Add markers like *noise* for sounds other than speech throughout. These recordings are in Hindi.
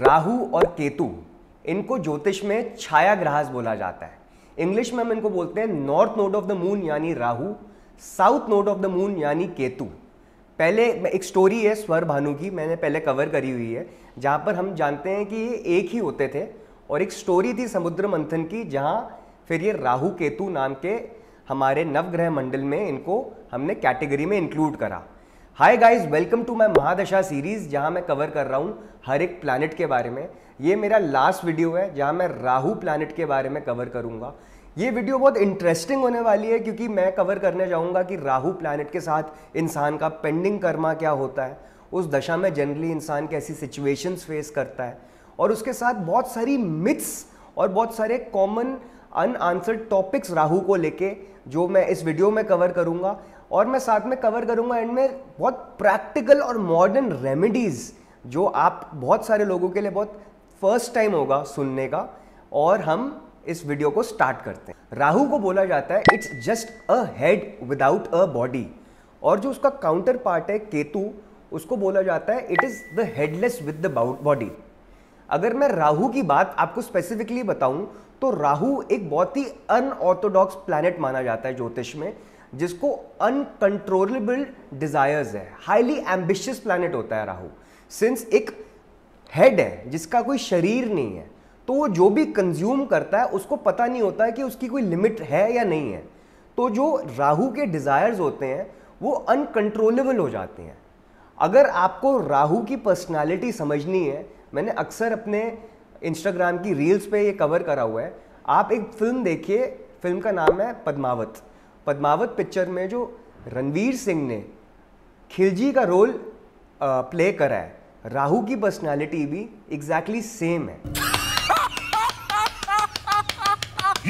राहु और केतु इनको ज्योतिष में छाया ग्रहास बोला जाता है इंग्लिश में हम इनको बोलते हैं north node of the moon यानी Rahu south node of the moon यानी केतु पहले एक स्टोरी है स्वर भानु की मैंने पहले कवर करी हुई है जहाँ पर हम जानते हैं कि ये एक ही होते थे और एक स्टोरी थी समुद्र मंथन की जहाँ फिर ये राहु केतु नाम के हमारे नवग्रह मंडल में इनको हमने कैटेगरी में इंक्लूड करा hi guys welcome to my mahadasha series जहां मैं कवर कर रहा हूं हर एक प्लानट के बारे में ये मेरा लास्ट वीडियो है जहां मैं राहु प्लानट के बारे में कवर करूंगा ये वीडियो बहुत इंटरेस्टिंग होने वाली है क्योंकि मैं कवर करने जाऊंगा कि राहु प्लानट के साथ इंसान का पेंडिंग कर्मा क्या होता है उस दशा में जनरली इंसान कैसी सिचुएशंस फेस करता है और उसके साथ बहुत सारी मिथ्स और बहुत सारे कॉमन अनआंसर्ड टॉपिक्स राहु को लेके जो मैं इस वीडियो में कवर करूंगा और मैं साथ में कवर करूंगा एंड में बहुत प्रैक्टिकल और मॉडर्न रेमेडीज़ जो आप बहुत सारे लोगों के लिए बहुत फर्स्ट टाइम होगा सुनने का और हम इस वीडियो को स्टार्ट करते हैं राहु को बोला जाता है it's just a head without a body और जो उसका काउंटर पार्ट है केतु उसको बोला जाता है it is the headless with the body अगर मैं राहु की बात आपको स्पेसिफिकली बताऊं तो राहु एक बहुत ही अनऑर्थोडॉक्स प्लानट माना जाता है ज्योतिष में जिसको अनकंट्रोलेबल डिज़ायर्स है हाईली एम्बिशियस प्लानट होता है राहु सिंस एक हेड है जिसका कोई शरीर नहीं है तो वो जो भी कंज्यूम करता है उसको पता नहीं होता है कि उसकी कोई लिमिट है या नहीं है तो जो राहु के डिज़ायर्स होते हैं वो अनकंट्रोलेबल हो जाते हैं अगर आपको राहु की पर्सनालिटी समझनी है मैंने अक्सर अपने इंस्टाग्राम की रील्स पे ये कवर करा हुआ है आप एक फिल्म देखिए फिल्म का नाम है पद्मावत पद्मावत पिक्चर में जो रणवीर सिंह ने खिलजी का रोल प्ले करा है राहु की पर्सनालिटी भी एग्जैक्टली सेम है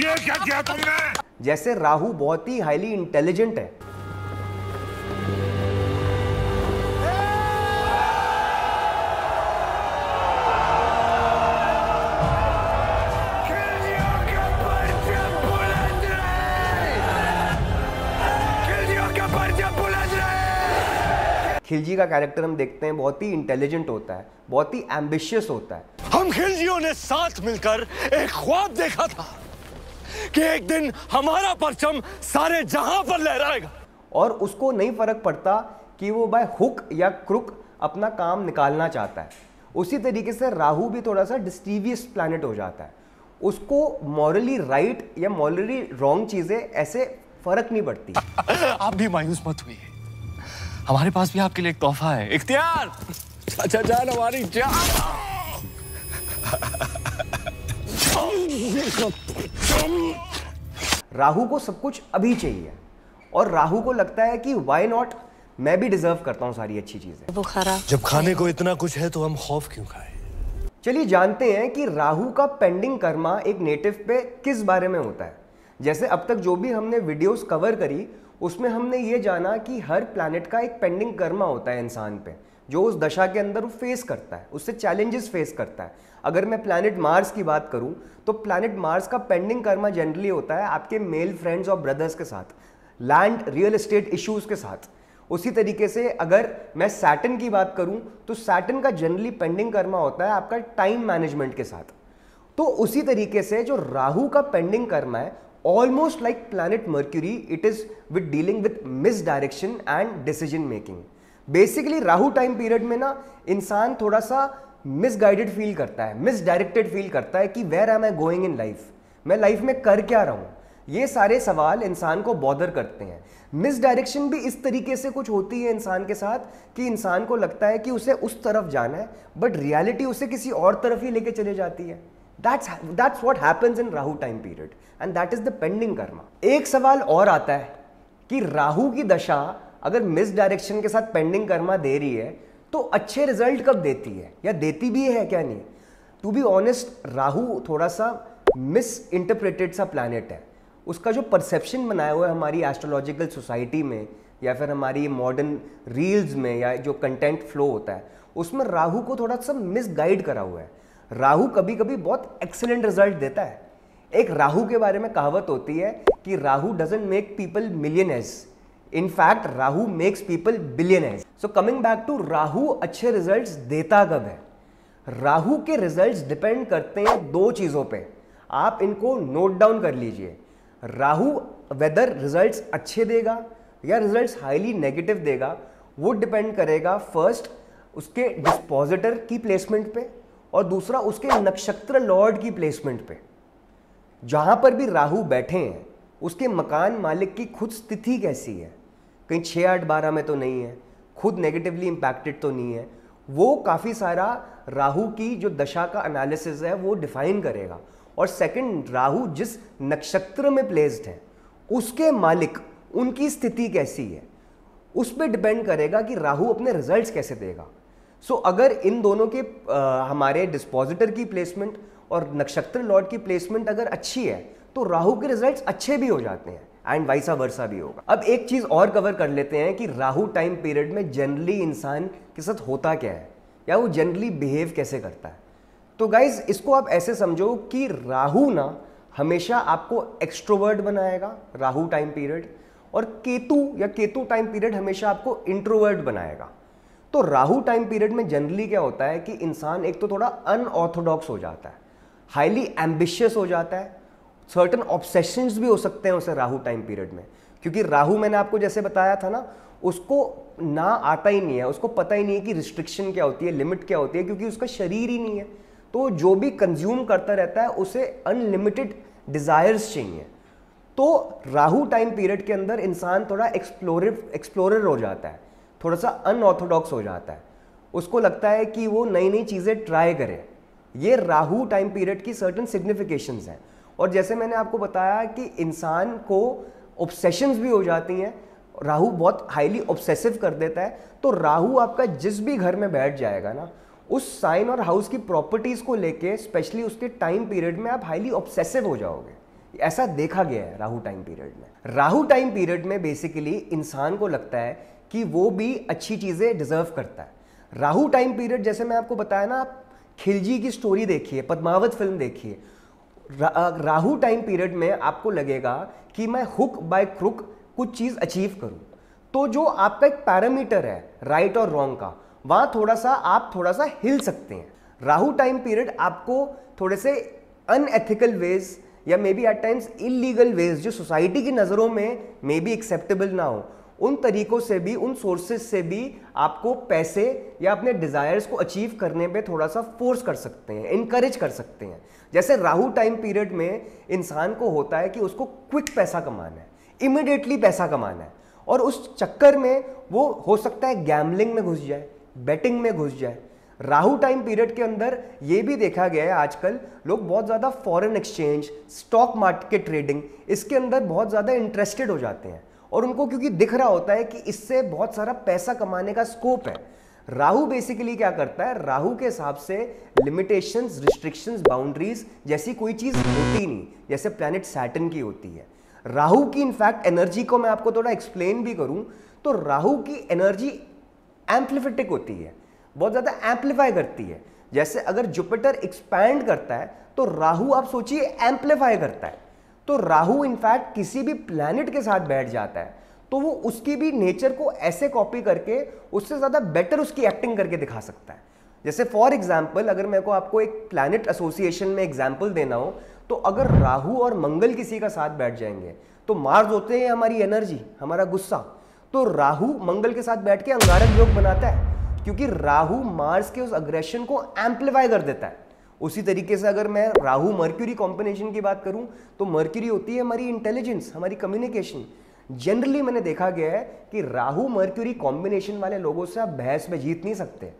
ये क्या किया तुमने जैसे राहु बहुत ही हाईली इंटेलिजेंट है खिलजी का कैरेक्टर हम देखते हैं बहुत ही इंटेलिजेंट होता है बहुत ही एम्बिशियस होता है हम खिलजियों ने साथ मिलकर एक ख्वाब देखा था कि एक दिन हमारा परचम सारे जहां पर लहराएगा और उसको नहीं फर्क पड़ता कि वो बाय हुक या क्रुक अपना काम निकालना चाहता है उसी तरीके से राहु भी थोड़ा सा डिस्टीवियस प्लानट हो जाता है उसको मॉरली राइट right या मॉरली रॉन्ग चीज़ें ऐसे फर्क नहीं पड़ती *laughs* आप भी मायूस मत हुई है हमारे पास भी आपके लिए एक तोहफा है इख्तियार अच्छा जान हमारी जान राहु को सब कुछ अभी चाहिए और राहु को लगता है कि वाई नॉट मैं भी डिजर्व करता हूँ सारी अच्छी चीजें जब खाने को इतना कुछ है तो हम खौफ क्यों खाए चलिए जानते हैं कि राहु का पेंडिंग कर्मा एक नेटिव पे किस बारे में होता है जैसे अब तक जो भी हमने वीडियोस कवर करी उसमें हमने ये जाना कि हर प्लानट का एक पेंडिंग कर्मा होता है इंसान पे जो उस दशा के अंदर वो फेस करता है उससे चैलेंजेस फेस करता है अगर मैं प्लानट मार्स की बात करूँ तो प्लानट मार्स का पेंडिंग कर्मा जनरली होता है आपके मेल फ्रेंड्स और ब्रदर्स के साथ लैंड रियल इस्टेट इश्यूज़ के साथ उसी तरीके से अगर मैं सैटन की बात करूं तो सैटन का जनरली पेंडिंग कर्मा होता है आपका टाइम मैनेजमेंट के साथ तो उसी तरीके से जो राहु का पेंडिंग कर्मा है ऑलमोस्ट लाइक planet इट इज is with dealing with misdirection and decision making basically Rahu time period में ना इंसान थोड़ा सा मिसगाइडेड फील करता है मिसडायरेक्टेड फील करता है कि where am I going in life मैं लाइफ में कर क्या रहा हूँ ये सारे सवाल इंसान को बॉदर करते हैं मिसडायरेक्शन भी इस तरीके से कुछ होती है इंसान के साथ कि इंसान को लगता है कि उसे उस तरफ जाना है बट रियलिटी उसे किसी और तरफ ही लेके चले जाती है that's that's what happens in Rahu time period and that is the pending karma एक सवाल और आता है कि राहु की दशा अगर मिस डायरेक्शन के साथ पेंडिंग कर्मा दे रही है तो अच्छे रिजल्ट कब देती है या देती भी है क्या नहीं टू बी ऑनेस्ट राहु थोड़ा सा मिस इंटरप्रेटेड सा प्लानट है उसका जो परसेप्शन बनाया हुआ है हमारी एस्ट्रोलॉजिकल सोसाइटी में या फिर हमारी मॉडर्न रील्स में या जो कंटेंट फ्लो होता है उसमें राहु को थोड़ा सा मिसगाइड करा हुआ है राहु कभी कभी बहुत एक्सेलेंट रिजल्ट देता है एक राहु के बारे में कहावत होती है कि Rahu doesn't make people millionaires in fact Rahu makes people billionaires so coming back to Rahu अच्छे रिजल्ट देता कब है राहु के रिजल्ट डिपेंड करते हैं दो चीज़ों पे आप इनको नोट डाउन कर लीजिए राहु वेदर रिजल्ट्स अच्छे देगा या रिजल्ट्स हाईली नेगेटिव देगा वो डिपेंड करेगा फर्स्ट उसके डिस्पॉजिटर की प्लेसमेंट पे और दूसरा उसके नक्षत्र लॉर्ड की प्लेसमेंट पे जहाँ पर भी राहु बैठे हैं उसके मकान मालिक की खुद स्थिति कैसी है कहीं छः आठ बारह में तो नहीं है खुद नेगेटिवली इम्पैक्टेड तो नहीं है वो काफ़ी सारा राहु की जो दशा का एनालिसिस है वो डिफाइन करेगा और सेकंड राहु जिस नक्षत्र में प्लेस्ड है उसके मालिक उनकी स्थिति कैसी है उस पर डिपेंड करेगा कि राहु अपने रिजल्ट्स कैसे देगा सो so, अगर इन दोनों के आ, हमारे डिस्पॉजिटर की प्लेसमेंट और नक्षत्र लॉर्ड की प्लेसमेंट अगर अच्छी है तो राहु के रिजल्ट्स अच्छे भी हो जाते हैं एंड वाइसा वर्षा भी होगा अब एक चीज़ और कवर कर लेते हैं कि राहु टाइम पीरियड में जनरली इंसान के साथ होता क्या है या वो जनरली बिहेव कैसे करता है तो गाइज इसको आप ऐसे समझो कि राहु ना हमेशा आपको एक्स्ट्रोवर्ड बनाएगा राहु टाइम पीरियड और केतु या केतु टाइम पीरियड हमेशा आपको इंट्रोवर्ड बनाएगा तो राहु टाइम पीरियड में जनरली क्या होता है कि इंसान एक तो थोड़ा अनऑर्थोडॉक्स हो जाता है हाईली एम्बिशियस हो जाता है सर्टन ऑब्सेशंस भी हो सकते हैं उसे राहु टाइम पीरियड में क्योंकि राहु मैंने आपको जैसे बताया था ना उसको ना आता ही नहीं है उसको पता ही नहीं है कि रिस्ट्रिक्शन क्या होती है लिमिट क्या होती है क्योंकि उसका शरीर ही नहीं है तो जो भी कंज्यूम करता रहता है उसे अनलिमिटेड डिज़ायर्स चाहिए तो राहु टाइम पीरियड के अंदर इंसान थोड़ा एक्सप्लोरिव एक्सप्लोरर हो जाता है थोड़ा सा अनऑर्थोडॉक्स हो जाता है उसको लगता है कि वो नई नई चीज़ें ट्राई करे ये राहु टाइम पीरियड की सर्टन सिग्निफिकेशन हैं और जैसे मैंने आपको बताया कि इंसान को ऑब्सेशंस भी हो जाती हैं राहु बहुत हाईली ऑब्सेसिव कर देता है तो राहु आपका जिस भी घर में बैठ जाएगा ना उस साइन और हाउस की प्रॉपर्टीज़ को लेके स्पेशली उसके टाइम पीरियड में आप हाईली ऑब्सेसिव हो जाओगे ऐसा देखा गया है राहु टाइम पीरियड में राहु टाइम पीरियड में बेसिकली इंसान को लगता है कि वो भी अच्छी चीज़ें डिजर्व करता है राहु टाइम पीरियड जैसे मैं आपको बताया ना आप खिलजी की स्टोरी देखिए पद्मावत फिल्म देखिए रा, राहु टाइम पीरियड में आपको लगेगा कि मैं हुक बाय क्रुक कुछ चीज़ अचीव करूं तो जो आपका एक पैरामीटर है राइट और रॉन्ग का वहाँ थोड़ा सा आप थोड़ा सा हिल सकते हैं राहु टाइम पीरियड आपको थोड़े से अनएथिकल वेज या maybe at times illegal ways जो सोसाइटी की नज़रों में मे बी एक्सेप्टेबल ना हो उन तरीकों से भी उन सोर्सेज से भी आपको पैसे या अपने डिज़ायर्स को अचीव करने पे थोड़ा सा फोर्स कर सकते हैं इनक्रेज कर सकते हैं जैसे राहु टाइम पीरियड में इंसान को होता है कि उसको क्विक पैसा कमाना है इमिडिएटली पैसा कमाना है और उस चक्कर में वो हो सकता है गैमलिंग में घुस जाए बैटिंग में घुस जाए राहु टाइम पीरियड के अंदर ये भी देखा गया है आजकल लोग बहुत ज़्यादा foreign exchange stock market trading इसके अंदर बहुत ज़्यादा इंटरेस्टेड हो जाते हैं और उनको क्योंकि दिख रहा होता है कि इससे बहुत सारा पैसा कमाने का स्कोप है राहु बेसिकली क्या करता है राहु के हिसाब से लिमिटेशंस रिस्ट्रिक्शंस बाउंड्रीज जैसी कोई चीज़ होती नहीं जैसे प्लानिट सैटन की होती है राहु की इनफैक्ट एनर्जी को मैं आपको थोड़ा एक्सप्लेन भी करूं तो राहु की एनर्जी एम्प्लीफिटिक होती है बहुत ज़्यादा एम्पलीफाई करती है जैसे अगर जुपिटर एक्सपैंड करता है तो राहु आप सोचिए एम्पलीफाई करता है तो राहु इनफैक्ट किसी भी प्लैनेट के साथ बैठ जाता है तो वो उसकी भी नेचर को ऐसे कॉपी करके उससे ज़्यादा बेटर उसकी एक्टिंग करके दिखा सकता है जैसे फॉर एग्जाम्पल अगर मेरे को आपको एक प्लानट एसोसिएशन में एग्जाम्पल देना हो तो अगर राहु और मंगल किसी का साथ बैठ जाएंगे तो मार्स होते हैं हमारी एनर्जी हमारा गुस्सा तो राहु मंगल के साथ बैठ के अंगारक योग बनाता है क्योंकि राहु मार्स के उस अग्रेशन को एम्पलीफाई कर देता है उसी तरीके से अगर मैं राहु मर्क्यूरी कॉम्बिनेशन की बात करूं तो मर्क्यूरी होती है हमारी इंटेलिजेंस हमारी कम्युनिकेशन जनरली मैंने देखा गया है कि राहु मर्क्यूरी कॉम्बिनेशन वाले लोगों से आप बहस में जीत नहीं सकते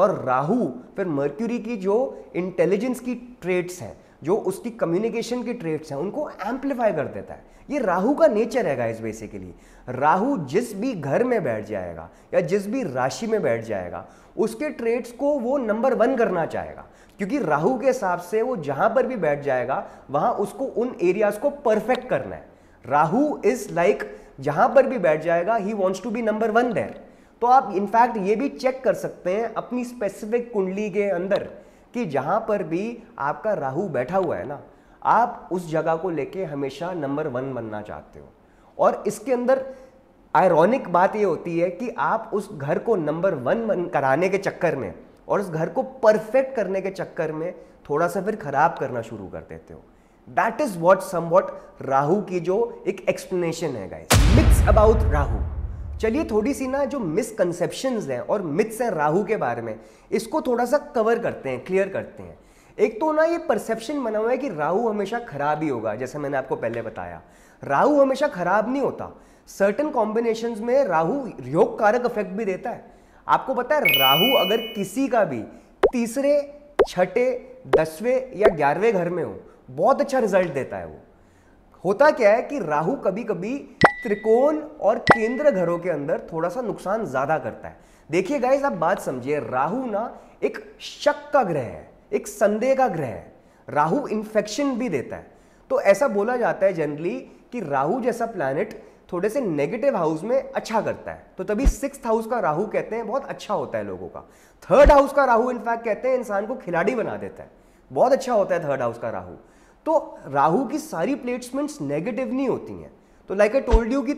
और राहु फिर मर्क्यूरी की जो इंटेलिजेंस की ट्रेट्स हैं जो उसकी कम्युनिकेशन के ट्रेड्स हैं उनको एम्पलीफाई कर देता है ये राहु का नेचर है गाइस बेसिकली राहु जिस भी घर में बैठ जाएगा या जिस भी राशि में बैठ जाएगा उसके ट्रेड्स को वो नंबर वन करना चाहेगा क्योंकि राहु के हिसाब से वो जहाँ पर भी बैठ जाएगा वहाँ उसको उन एरियाज को परफेक्ट करना है राहु इज लाइक जहाँ पर भी बैठ जाएगा he wants to be number one there तो आप इनफैक्ट ये भी चेक कर सकते हैं अपनी स्पेसिफिक कुंडली के अंदर कि जहां पर भी आपका राहु बैठा हुआ है ना आप उस जगह को लेके हमेशा नंबर वन बनना चाहते हो और इसके अंदर आयरॉनिक बात ये होती है कि आप उस घर को नंबर वन बन कराने के चक्कर में और उस घर को परफेक्ट करने के चक्कर में थोड़ा सा फिर ख़राब करना शुरू कर देते हो that is what somewhat Rahu की जो एक एक्सप्लेनेशन है गाइस मिक्स अबाउट राहू चलिए थोड़ी सी ना जो मिसकनसेप्शन हैं और मिथ्स हैं राहु के बारे में इसको थोड़ा सा कवर करते हैं क्लियर करते हैं एक तो ना ये परसेप्शन बना हुआ है कि राहु हमेशा खराब ही होगा जैसे मैंने आपको पहले बताया राहु हमेशा खराब नहीं होता सर्टन कॉम्बिनेशन में राहु योग कारक इफेक्ट भी देता है आपको पता है राहु अगर किसी का भी तीसरे छठे दसवें या ग्यारहवें घर में हो बहुत अच्छा रिजल्ट देता है वो होता क्या है कि राहु कभी कभी त्रिकोण और केंद्र घरों के अंदर थोड़ा सा नुकसान ज्यादा करता है देखिए गाइज आप बात समझिए राहु ना एक शक का ग्रह है एक संदेह का ग्रह है राहु इन्फेक्शन भी देता है तो ऐसा बोला जाता है जनरली कि राहु जैसा प्लानिट थोड़े से नेगेटिव हाउस में अच्छा करता है तो तभी सिक्स हाउस का राहु कहते हैं बहुत अच्छा होता है लोगों का थर्ड हाउस का राहु इनफैक्ट कहते हैं इंसान को खिलाड़ी बना देता है बहुत अच्छा होता है थर्ड हाउस का राहु तो राहु की सारी प्लेसमेंट्स नेगेटिव नहीं होती हैं तो लाइक आई टोल्ड यू कि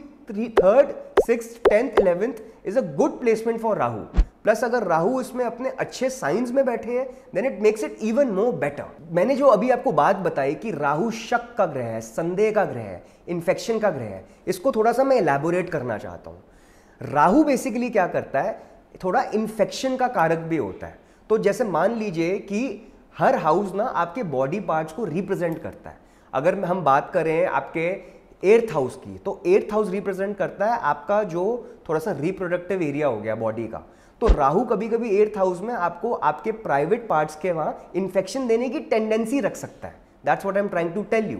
third six tenth eleventh is a good placement for Rahu plus अगर राहु इसमें अपने अच्छे साइंस में बैठे हैं then it makes it even more better मैंने जो अभी आपको बात बताई कि राहु शक का ग्रह है संदेह का ग्रह है इन्फेक्शन का ग्रह है इसको थोड़ा सा मैं इलेबोरेट करना चाहता हूँ राहु बेसिकली क्या करता है थोड़ा इन्फेक्शन का कारक भी होता है तो जैसे मान लीजिए कि हर हाउस ना आपके बॉडी पार्ट्स को रिप्रेजेंट करता है अगर हम बात करें आपके एर्थ हाउस की तो एर्थ हाउस रिप्रेजेंट करता है आपका जो थोड़ा सा रिप्रोडक्टिव एरिया हो गया बॉडी का तो राहु कभी कभी एर्थ हाउस में आपको आपके प्राइवेट पार्ट्स के वहां इन्फेक्शन देने की टेंडेंसी रख सकता है that's what I am trying to tell you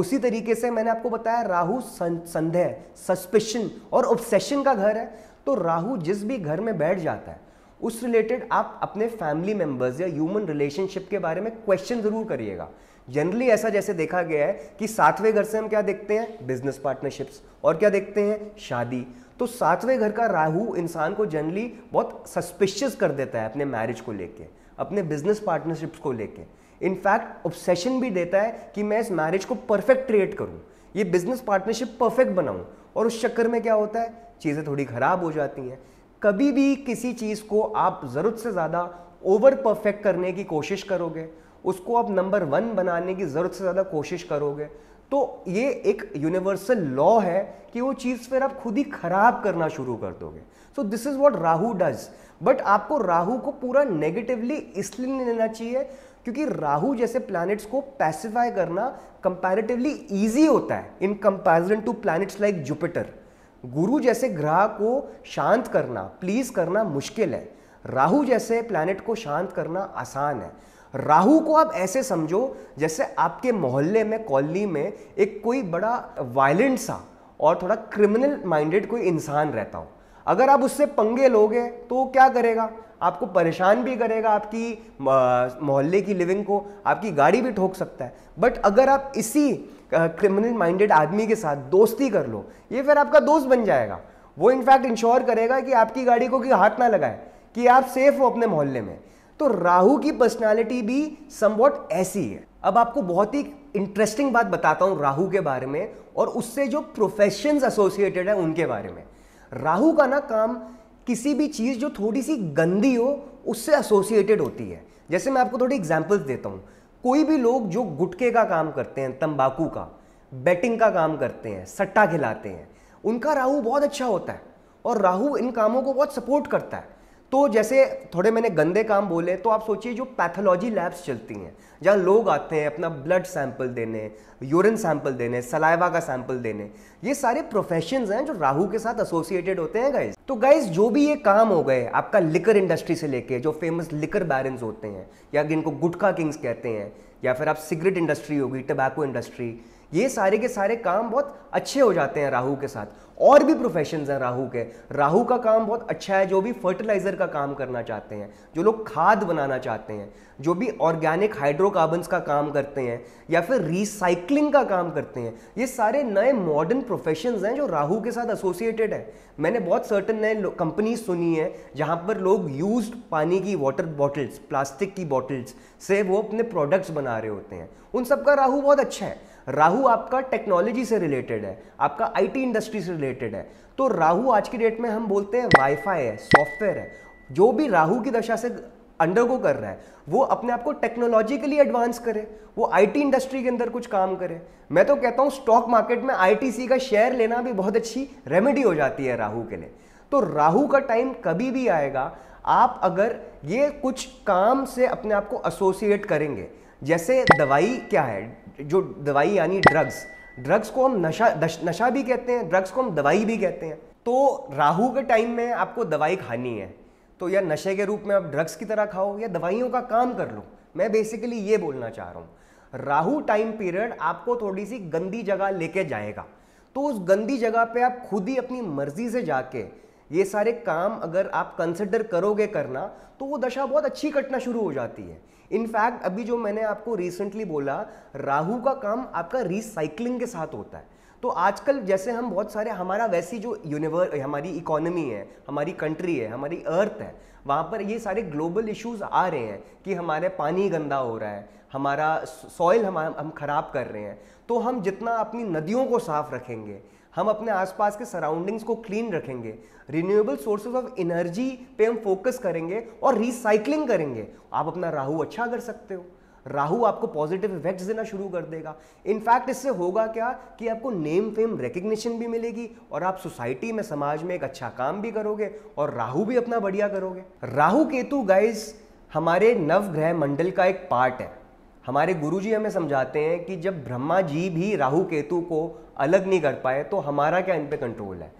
उसी तरीके से मैंने आपको बताया राहु संदेह सस्पेशन और ऑब्सेशन का घर है तो राहु जिस भी घर में बैठ जाता है उस रिलेटेड आप अपने फैमिली मेंबर्स या ह्यूमन रिलेशनशिप के बारे में क्वेश्चन ज़रूर करिएगा जनरली ऐसा जैसे देखा गया है कि सातवें घर से हम क्या देखते हैं बिजनेस पार्टनरशिप्स और क्या देखते हैं शादी तो सातवें घर का राहु इंसान को जनरली बहुत सस्पिशियस कर देता है अपने मैरिज को लेके अपने बिजनेस पार्टनरशिप्स को लेके इनफैक्ट ऑब्सेशन भी देता है कि मैं इस मैरिज को परफेक्ट क्रिएट करूँ ये बिजनेस पार्टनरशिप परफेक्ट बनाऊँ और उस चक्कर में क्या होता है चीज़ें थोड़ी ख़राब हो जाती हैं कभी भी किसी चीज़ को आप ज़रूरत से ज़्यादा ओवर परफेक्ट करने की कोशिश करोगे उसको आप नंबर वन बनाने की ज़रूरत से ज़्यादा कोशिश करोगे तो ये एक यूनिवर्सल लॉ है कि वो चीज़ फिर आप खुद ही ख़राब करना शुरू कर दोगे so this is what Rahu does but आपको राहु को पूरा नेगेटिवली इसलिए नहीं लेना चाहिए क्योंकि राहु जैसे प्लैनेट्स को पैसिफाई करना कंपैरेटिवली ईजी होता है in comparison to planets like Jupiter Guru जैसे ग्रह को शांत करना प्लीज़ करना मुश्किल है राहु जैसे प्लैनेट को शांत करना आसान है राहु को आप ऐसे समझो जैसे आपके मोहल्ले में कॉलोनी में एक कोई बड़ा वायलेंट सा और थोड़ा क्रिमिनल माइंडेड कोई इंसान रहता हो अगर आप उससे पंगे लोगे तो क्या करेगा आपको परेशान भी करेगा आपकी मोहल्ले की लिविंग को आपकी गाड़ी भी ठोक सकता है बट अगर आप इसी क्रिमिनल माइंडेड आदमी के साथ दोस्ती कर लो ये फिर आपका दोस्त बन जाएगा वो इनफैक्ट इंश्योर करेगा कि आपकी गाड़ी को कि हाथ ना लगाए कि आप सेफ हो अपने मोहल्ले में तो राहु की पर्सनालिटी भी समवॉट ऐसी है अब आपको बहुत ही इंटरेस्टिंग बात बताता हूं राहु के बारे में और उससे जो प्रोफेशन एसोसिएटेड है उनके बारे में राहु का ना काम किसी भी चीज़ जो थोड़ी सी गंदी हो उससे एसोसिएटेड होती है जैसे मैं आपको थोड़ी एग्जाम्पल्स देता हूं कोई भी लोग जो गुटके का काम करते हैं तंबाकू का बैटिंग का काम करते हैं सट्टा खिलाते हैं उनका राहु बहुत अच्छा होता है और राहु इन कामों को बहुत सपोर्ट करता है तो जैसे थोड़े मैंने गंदे काम बोले तो आप सोचिए जो पैथोलॉजी लैब्स चलती हैं जहाँ लोग आते हैं अपना ब्लड सैंपल देने यूरिन सैंपल देने सलाइवा का सैंपल देने ये सारे प्रोफेशन हैं जो राहु के साथ एसोसिएटेड होते हैं गाइज तो गाइज जो भी ये काम हो गए आपका लिकर इंडस्ट्री से लेके जो फेमस लिकर बैरन होते हैं या जिनको गुटखा किंग्स कहते हैं या फिर आप सिगरेट इंडस्ट्री होगी टबैको इंडस्ट्री ये सारे के सारे काम बहुत अच्छे हो जाते हैं राहू के साथ और भी प्रोफेशन हैं राहू के राहू का काम बहुत अच्छा है जो भी फर्टिलाइज़र का काम करना चाहते हैं जो लोग खाद बनाना चाहते हैं जो भी ऑर्गेनिक हाइड्रोकार्बन्स का काम करते हैं या फिर रिसाइकलिंग का काम करते हैं ये सारे नए मॉडर्न प्रोफेशन हैं जो राहू के साथ एसोसिएटेड है मैंने बहुत सर्टन नए कंपनीज सुनी है जहाँ पर लोग यूज पानी की वाटर बॉटल्स प्लास्टिक की बॉटल्स से वो अपने प्रोडक्ट्स बना रहे होते हैं उन सब का राहू बहुत अच्छा है राहु आपका टेक्नोलॉजी से रिलेटेड है आपका आईटी इंडस्ट्री से रिलेटेड है तो राहु आज की डेट में हम बोलते हैं वाईफाई है सॉफ्टवेयर है जो भी राहु की दशा से अंडरगो कर रहा है वो अपने आप को टेक्नोलॉजिकली एडवांस करे वो आईटी इंडस्ट्री के अंदर कुछ काम करे मैं तो कहता हूँ स्टॉक मार्केट में आईटीसी का शेयर लेना भी बहुत अच्छी रेमेडी हो जाती है राहु के लिए तो राहु का टाइम कभी भी आएगा आप अगर ये कुछ काम से अपने आप को एसोसिएट करेंगे जैसे दवाई क्या है जो दवाई यानी ड्रग्स ड्रग्स को हम नशा नशा भी कहते हैं ड्रग्स को हम दवाई भी कहते हैं तो राहु के टाइम में आपको दवाई खानी है तो या नशे के रूप में आप ड्रग्स की तरह खाओ या दवाइयों का काम कर लो मैं बेसिकली ये बोलना चाह रहा हूँ राहु टाइम पीरियड आपको थोड़ी सी गंदी जगह लेके जाएगा तो उस गंदी जगह पे आप खुद ही अपनी मर्जी से जाके ये सारे काम अगर आप कंसिडर करोगे करना तो वो दशा बहुत अच्छी कटना शुरू हो जाती है इनफैक्ट अभी जो मैंने आपको रिसेंटली बोला राहु का काम आपका रिसाइकलिंग के साथ होता है तो आजकल जैसे हम बहुत सारे हमारा वैसी जो यूनिवर्स हमारी इकोनॉमी है हमारी कंट्री है हमारी अर्थ है वहाँ पर ये सारे ग्लोबल इश्यूज आ रहे हैं कि हमारे पानी गंदा हो रहा है हमारा सॉइल हम हम खराब कर रहे हैं तो हम जितना अपनी नदियों को साफ रखेंगे हम अपने आसपास के सराउंडिंग्स को क्लीन रखेंगे रिन्यूएबल सोर्सेज ऑफ एनर्जी पे हम फोकस करेंगे और रिसाइकलिंग करेंगे आप अपना राहु अच्छा कर सकते हो राहु आपको पॉजिटिव इफेक्ट्स देना शुरू कर देगा इनफैक्ट इससे होगा क्या कि आपको नेम फेम रिकग्निशन भी मिलेगी और आप सोसाइटी में समाज में एक अच्छा काम भी करोगे और राहु भी अपना बढ़िया करोगे राहु केतु गाइज हमारे नवग्रह मंडल का एक पार्ट है हमारे गुरुजी हमें समझाते हैं कि जब ब्रह्मा जी भी राहु केतु को अलग नहीं कर पाए तो हमारा क्या इन पर कंट्रोल है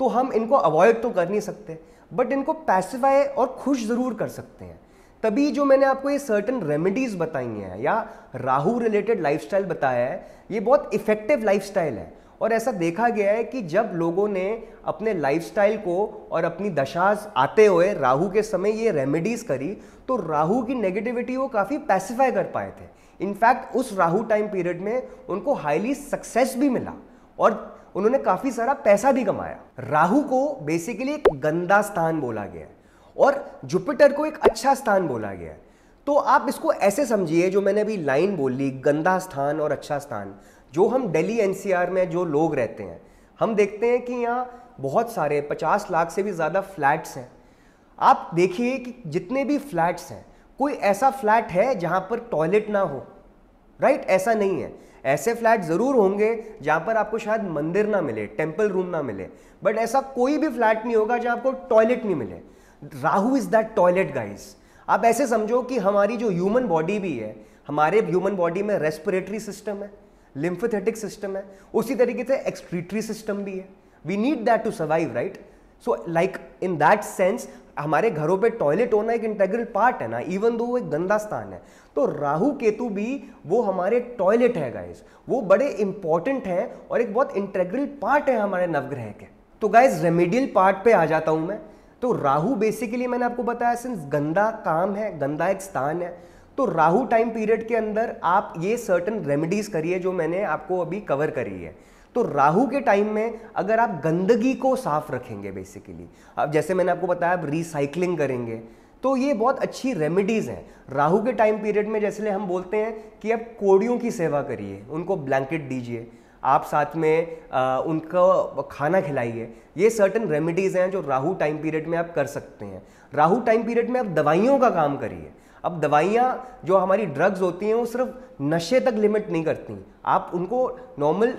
तो हम इनको अवॉइड तो कर नहीं सकते बट इनको पैसिफाई और खुश ज़रूर कर सकते हैं तभी जो मैंने आपको ये सर्टन रेमेडीज़ बताई हैं या राहु रिलेटेड लाइफ बताया है ये बहुत इफ़ेक्टिव लाइफ है और ऐसा देखा गया है कि जब लोगों ने अपने लाइफस्टाइल को और अपनी दशा आते हुए राहु के समय ये रेमेडीज़ करी तो राहु की नेगेटिविटी वो काफ़ी पैसिफाई कर पाए थे इनफैक्ट उस राहु टाइम पीरियड में उनको हाईली सक्सेस भी मिला और उन्होंने काफ़ी सारा पैसा भी कमाया राहु को बेसिकली एक गंदा स्थान बोला गया है और जुपिटर को एक अच्छा स्थान बोला गया है तो आप इसको ऐसे समझिए जो मैंने अभी लाइन बोली गंदा स्थान और अच्छा स्थान जो हम दिल्ली एनसीआर में जो लोग रहते हैं हम देखते हैं कि यहाँ बहुत सारे पचास लाख से भी ज़्यादा फ्लैट्स हैं आप देखिए कि जितने भी फ्लैट्स हैं कोई ऐसा फ्लैट है जहां पर टॉयलेट ना हो राइट ऐसा नहीं है ऐसे फ्लैट ज़रूर होंगे जहां पर आपको शायद मंदिर ना मिले टेम्पल रूम ना मिले बट ऐसा कोई भी फ्लैट नहीं होगा जहां आपको टॉयलेट नहीं मिले Rahu is that toilet guys आप ऐसे समझो कि हमारी जो ह्यूमन बॉडी भी है हमारे ह्यूमन बॉडी में रेस्पिरेटरी सिस्टम है लिम्फेथेटिक सिस्टम है उसी तरीके से एक्सक्रीटरी सिस्टम भी है we need that to survive right so like in that sense हमारे घरों पे टॉयलेट होना एक इंटेग्रल पार्ट है ना इवन दो वो एक गंदा स्थान है तो राहु केतु भी वो हमारे टॉयलेट है गाइज वो बड़े इंपॉर्टेंट हैं और एक बहुत इंटेग्रल पार्ट है हमारे नवग्रह के तो गाइज रेमेडियल पार्ट पे आ जाता हूँ मैं तो राहु बेसिकली मैंने आपको बताया सिंस गंदा काम है गंदा एक स्थान है तो राहु टाइम पीरियड के अंदर आप ये सर्टन रेमेडीज़ करिए जो मैंने आपको अभी कवर करी है तो राहु के टाइम में अगर आप गंदगी को साफ रखेंगे बेसिकली अब जैसे मैंने आपको बताया आप रिसाइकलिंग करेंगे तो ये बहुत अच्छी रेमेडीज़ हैं राहु के टाइम पीरियड में जैसे हम बोलते हैं कि आप कोड़ियों की सेवा करिए उनको ब्लैंकेट दीजिए आप साथ में आ, उनका खाना खिलाइए ये सर्टन रेमेडीज़ हैं जो राहु टाइम पीरियड में आप कर सकते हैं राहु टाइम पीरियड में आप दवाइयों का काम करिए अब दवाइयाँ जो हमारी ड्रग्स होती हैं वो सिर्फ नशे तक लिमिट नहीं करती आप उनको नॉर्मल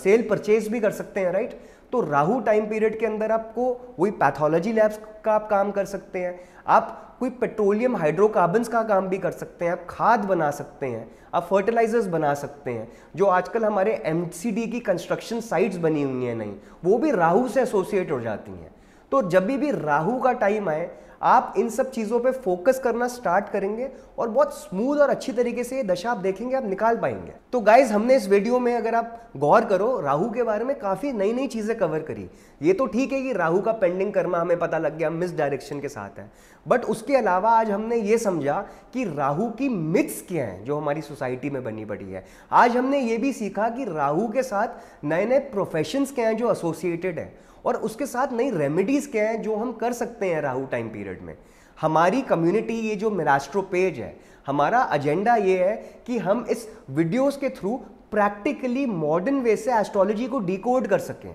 सेल परचेज भी कर सकते हैं राइट तो राहु टाइम पीरियड के अंदर आपको वही पैथोलॉजी लैब्स का आप काम कर सकते हैं आप कोई पेट्रोलियम हाइड्रोकार्बन्स का काम भी कर सकते हैं आप खाद बना सकते हैं आप फर्टिलाइजर्स बना सकते हैं जो आजकल हमारे एम की कंस्ट्रक्शन साइट्स बनी हुई हैं नहीं वो भी राहु से एसोसिएट हो जाती हैं तो जब भी राहु का टाइम आए आप इन सब चीज़ों पे फोकस करना स्टार्ट करेंगे और बहुत स्मूथ और अच्छी तरीके से ये दशा आप देखेंगे आप निकाल पाएंगे तो गाइज हमने इस वीडियो में अगर आप गौर करो राहु के बारे में काफ़ी नई नई चीज़ें कवर करी ये तो ठीक है कि राहु का पेंडिंग कर्मा हमें पता लग गया मिस डायरेक्शन के साथ है बट उसके अलावा आज हमने ये समझा कि राहु की मिथ्स क्या हैं जो हमारी सोसाइटी में बनी पड़ी है आज हमने ये भी सीखा कि राहु के साथ नए नए प्रोफेशंस क्या हैं जो एसोसिएटेड हैं और उसके साथ नई रेमेडीज़ क्या हैं जो हम कर सकते हैं राहु टाइम पीरियड में हमारी कम्युनिटी ये जो मिरास्ट्रो पेज है हमारा एजेंडा ये है कि हम इस वीडियोस के थ्रू प्रैक्टिकली मॉडर्न वे से एस्ट्रोलॉजी को डिकोड कर सकें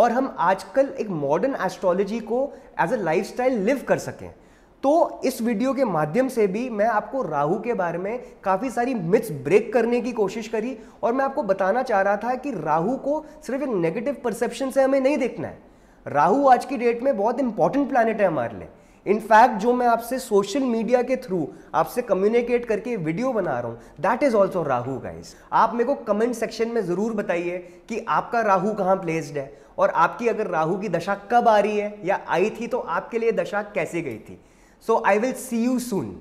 और हम आजकल एक मॉडर्न एस्ट्रोलॉजी को एज ए लाइफ लिव कर सकें तो इस वीडियो के माध्यम से भी मैं आपको राहु के बारे में काफ़ी सारी मिथ्स ब्रेक करने की कोशिश करी और मैं आपको बताना चाह रहा था कि राहु को सिर्फ एक नेगेटिव परसेप्शन से हमें नहीं देखना है राहु आज की डेट में बहुत इंपॉर्टेंट प्लानट है हमारे लिए इनफैक्ट जो मैं आपसे सोशल मीडिया के थ्रू आपसे कम्युनिकेट करके वीडियो बना रहा हूँ दैट इज ऑल्सो राहु गाइज आप मेरे को कमेंट सेक्शन में ज़रूर बताइए कि आपका राहु कहाँ प्लेस्ड है और आपकी अगर राहु की दशा कब आ रही है या आई थी तो आपके लिए दशा कैसे गई थी सो I will see you soon